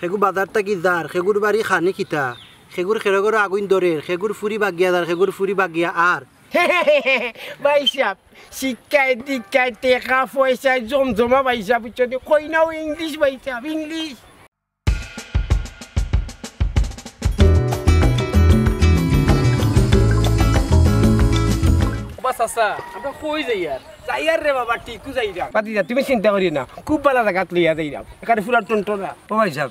সেগু বাজার থাকি যার সেগুর বাড়ি খানি খিতা সেগুর খেরগর আগুন দরের সেগুর ফুরি বাগিয়া যার সেগুর ফুরি বাগিয়া আর বাইসাব শিক্ষায় দীক্ষায় টেকা পয়সায় জমজমা বাইসাব উচ্চতে কই নাও ইংলিশ বাইসাব ইংলিশ চাচা আমরা কই যাই আর যাই আর রে বাবা টিকু যাই যা তুমি চিন্তা করি না খুব ভালো জায়গা লইয়া যাই যাও এখানে ফুলার টন্টনা ও ভাই সাহেব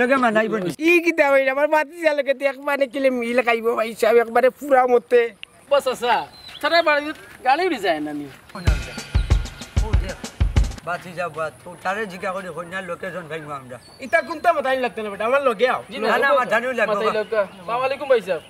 লগে মানাইব ই কিতা ভাই আমার মাতি যালকে মানে কিলে মিল খাইব একবারে পুরা মতে বস আসা তারা বাড়ি গালি উড়ি যায় না নি বাতি যাব হইনা লোকেশন ভাই আমরা ইতা কোনটা মাথাই লাগতে না বেটা আমার লগে আও না না মাথা নিউ লাগবে আসসালামু আলাইকুম ভাই সাহেব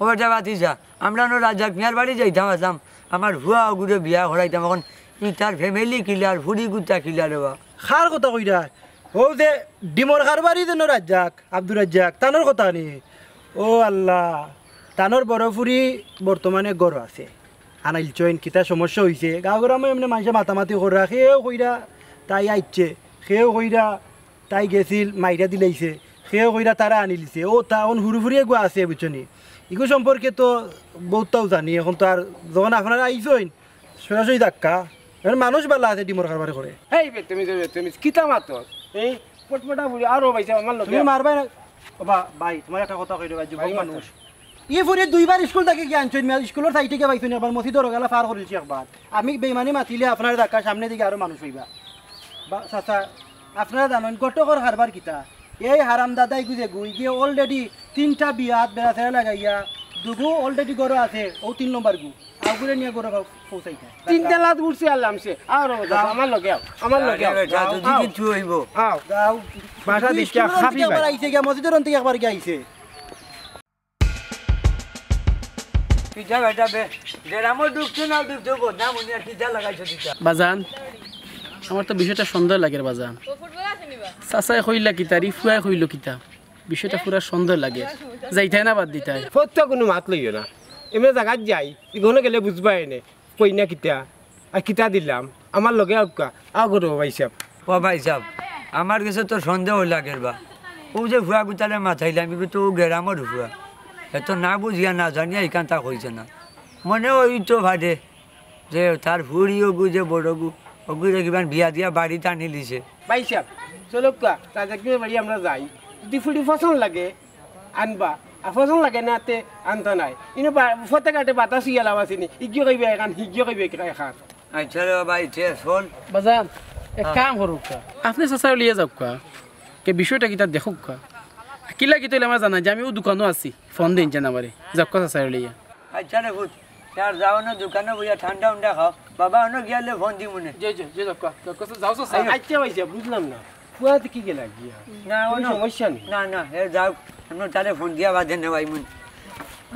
ওটা বাতি যা আমরা রাজা মিয়ার বাড়ি যাওয়া আসাম আমার ভুয়া গুড়ে বিয়া হরাইতাম এখন ই তার ফ্যামিলি কিলার ভুড়ি গুতা কিলার বা খার কথা কইরা ও যে ডিমর কারবারই যেন রাজ্জাক আব্দুর রাজ্জাক তানোর কথা নি ও আল্লাহ তানোর ফুরি বর্তমানে গড় আছে আনাইল চয়েন কিতা সমস্যা হয়েছে গাঁও গ্রামে এমনি মানে মানুষে মাতামাতি করা সেও কইরা তাই আইচ্ছে সেও কইরা তাই গেছিল মাইরা দিলাইছে সেও কইরা তারা আনি লিছে ও তা এখন হুরু ফুরিয়ে গো আছে বুঝছনি ইগু সম্পর্কে তো বহুতটাও জানি এখন তো আর যখন আপনারা আইসইন সরাসরি ধাক্কা এখন মানুষ বালা আছে ডিমর কারবার করে এই বে তুমি তুমি কিতা মাত এই পটপটা বুড়ি আরো ভাই আমার তুমি মারবাই না বা ভাই তোমার একটা কথা কই ভাই যুবক মানুষ ই ফুরে দুইবার স্কুল থেকে গিয়ে আনছেন স্কুলের সাইটে গিয়ে আবার একবার মসজিদ রগালা পার করেছি একবার আমি বেইমানি মাতিলে আপনার ধাক্কা সামনে দিকে আরো মানুষ হইবা বা চাচা আপনারা জানেন গটকর কারবার কিতা এই হারামদাদাই গুজে গুই গিয়ে অলরেডি তিনটা বিয়া হাত বেড়া লাগাইয়া দুগু অলরেডি গরু আছে ও তিন নম্বর গু আগুরে নিয়ে গরু পৌঁছাই তিন তেলাত উঠছি আল্লাম সে আর আমার লগে আমার লগে যদি কিছু হইব আও যাও বাসা দিছি খাপি ভাই আইছে গিয়া মসজিদের অন্তে একবার গিয়া আইছে ভাইটা বে দেরামো দুঃখ না দুঃখ বদনাম উনি আর বাজান আমার তো বিষয়টা সুন্দর লাগে বাজা চাচাই কইলা কিতা রিফুয়াই হইল কিতা বিষয়টা পুরো সুন্দর লাগে যাইতাই না বাদ দিতাই ফটো কোনো মাত লইও না এমনি জায়গাত যাই ইগনে গেলে বুঝবাই নে কইনা কিতা আর কিতা দিলাম আমার লগে আউকা আউ করো ভাই সাহেব ও ভাই সাহেব আমার কাছে তো সন্দেহ লাগে বা ও যে ভুয়া গুতালে মাথাইলাম কিন্তু তো গেরামর ভুয়া তো না বুঝিয়া না জানিয়া এখান তা কইছে না মনে ওই তো ভাদে যে তার ভুড়িও গু যে বড় গু ওগুলো বিয়া দিয়া বাড়িতে আনি দিছে ভাই সাহেব চলো রাজাকিমের বাড়ি আমরা যাই যদি ফুটি লাগে আনবা আর ফসল লাগে না তে আনতো নাই ইনে ফতে কাটে বাতাস ইয়া লাভ আসেনি ইজ্ঞ কইবে এখান হিজ্ঞ কইবে এখান খাত আচ্ছা রে ভাই ঠিক শোন বাজান এক কাম করুক আপনি চাচার লিয়ে যাওক কে বিষয়টা কি তার দেখুক কিলা কিতা তৈলে আমার জানা যে আমিও দোকানও আছি ফোন দিন জানা বারে যাওক চাচার লিয়া আচ্ছা রে यार जाओ ना दुकान भैया ঠান্ডা উন্ডা খাও বাবা অন্য গেলে ফোন দিই মনে যে যে যে দক্কা দক্কা যাও সো আচ্ছা ভাই যা বুঝলাম না কুয়া দেখি গেলা গিয়া না অন্য সমস্যা না না এ যাও আমরা তাহলে ফোন দিয়া বাদ দেন ভাই মন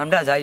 আমরা যাই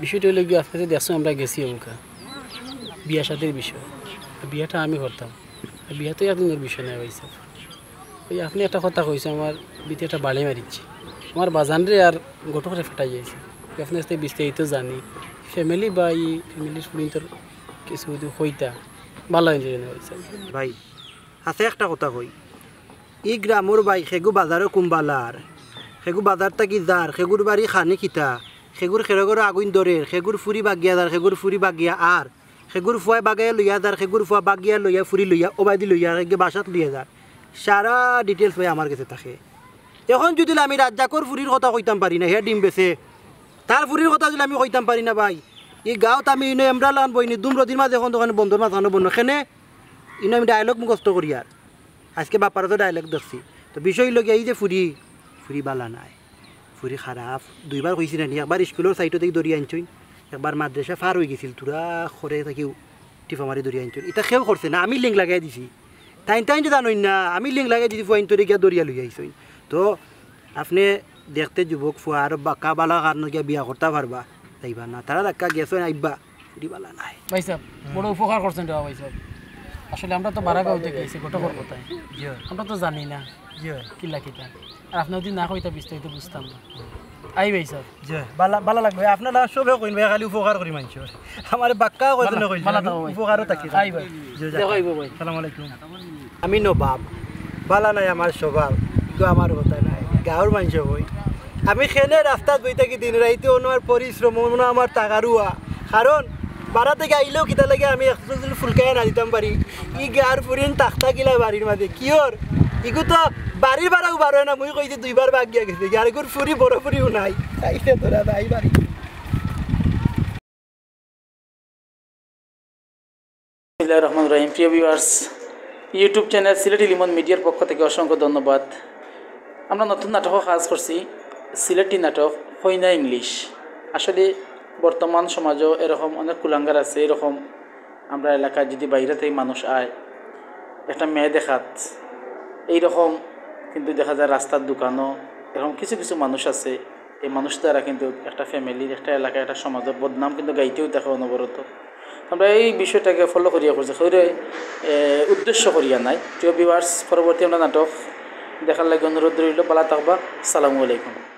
বিষয়টা হলো গিয়ে আজকে দেখছো আমরা গেছি ওখানে বিয়া সাথের বিষয় বিয়াটা আমি করতাম বিয়া তো একদিনের বিষয় নেই ভাই স্যার ওই আপনি একটা কথা কইছে আমার বিতে একটা বাড়ি মারিছি আমার বাজানরে আর গোটকরে ফেটাই যাইছে আপনি আসতে বিস্তারিত জানি ফ্যামিলি বা এই ফ্যামিলির সুরিন্তর কিছু যদি হইতা ভালো যায় ভাই আছে আচ্ছা একটা কথা কই ই গ্রামর বাই সেগু বাজারও কুম্বালার সেগু বাজারটা কি যার সেগুর বাড়ি খানি কিতা সেগুর খেরগরও আগুন ধরে সেগুর ফুরি বাগিয়া যার সেগুর ফুরি বাগিয়া আর সেগুর ফুয়াই বাগাইয়া লইয়া যার সেগুর ফুয়া বাগিয়া লইয়া ফুরি লইয়া ওবাইদি লইয়া একে বাসাত লইয়া যার সারা ডিটেলস ভাই আমার কাছে থাকে এখন যদি আমি রাজ্জাকর ফুরির কথা কইতাম পারি না হে ডিম বেছে তার ফুরির কথা যদি আমি কইতাম পারি না ভাই এই গাঁৱত আমি ইনে এমৰা লান বইনি দুম ৰদিন মাছ এখন দোকান বন্ধুৰ মাছ আনো বন্ধু সেনে ইনে আমি ডাইলগ মুখস্থ কৰি আৰ আজকে বাপাৰতো ডাইলগ দেখছি তো বিষয় লগে এই যে ফুৰি ফুৰি বালা নাই পুরি খারাপ দুইবার হয়েছি না একবার স্কুলের সাইডও থেকে দৌড়িয়ে আনছই একবার মাদ্রাসা ফার হয়ে গেছিল তোরা খরে থাকিও টিফা মারি দৌড়িয়ে আনছই এটা সেও করছে না আমি লিঙ্ক লাগাই দিছি টাইম টাইম তো জানোই না আমি লিঙ্ক লাগাই দিছি ফুয়াইন তোরে গিয়া দৌড়িয়া লই আইছই তো আপনি দেখতে যুবক ফুয়া আর বাঁকা বালা কারণ গিয়া বিয়া করতে পারবা যাইবা না তারা ধাক্কা গেছো আইবা ফুরিবালা নাই ভাই সাহেব বড় উপকার করছেন রা ভাই সাহেব আসলে আমরা তো বারাগাঁওতে গেছি ঘটকর কোথায় আমরা তো জানি না কিলা কিতা আপনার দিন যদি না কইতা বিস্তারিত বুঝতাম না আই ভাই স্যার বালা বালা লাগবে সবে কইন ভাই খালি উপকার করি মানুষ আমার বাক্কা কইতে না কইল উপকারও থাকি আই ভাই দেখাইব ভাই আলাইকুম আমি নবাব বালা নাই আমার স্বভাব কিন্তু আমার কথা নাই গাঁৱৰ মানুহ হৈ আমি খেলে ৰাস্তাত গৈ থাকি দিন রাইতে অনুমার পরিশ্রম অনোৱা আমাৰ তাগাৰুৱা কাৰণ বারা থেকে আহিলেও কিতা লাগে আমি ফুলকাই নাজিতাম পাৰি ই গাঁর ফুৰিন তাক থাকিলে বাড়ির মাঝে কিয়ৰ ইগুতো বাড়ির বাড়াও বারো না মুই কই দুইবার ভাগ গিয়া গেছে আর গুর ফুরি বড় ফুরিও নাই তাইতে তোরা ভাই বাড়ি রহমান রহিম প্রিয় viewers YouTube channel Sylheti Limon মিডিয়ার পক্ষ থেকে অসংখ্য ধন্যবাদ আমরা নতুন নাটকও কাজ করছি সিলেটি নাটক হইনা ইংলিশ আসলে বর্তমান সমাজও এরকম অনেক কুলাঙ্গার আছে এরকম আমরা এলাকায় যদি বাইরে থেকে মানুষ আয় একটা মেয়ে দেখাত এইরকম কিন্তু দেখা যায় রাস্তার দোকানও এরকম কিছু কিছু মানুষ আছে এই মানুষ দ্বারা কিন্তু একটা ফ্যামিলির একটা এলাকা একটা সমাজের বদনাম কিন্তু গাইতেও থাকে অনবরত আমরা এই বিষয়টাকে ফলো করিয়া করছি শরীরে উদ্দেশ্য করিয়া নাই প্রিয় বিভার্স পরবর্তী আমরা নাটক দেখার লাগে অনুরোধ রইল বালা থাকবা সালামু আলাইকুম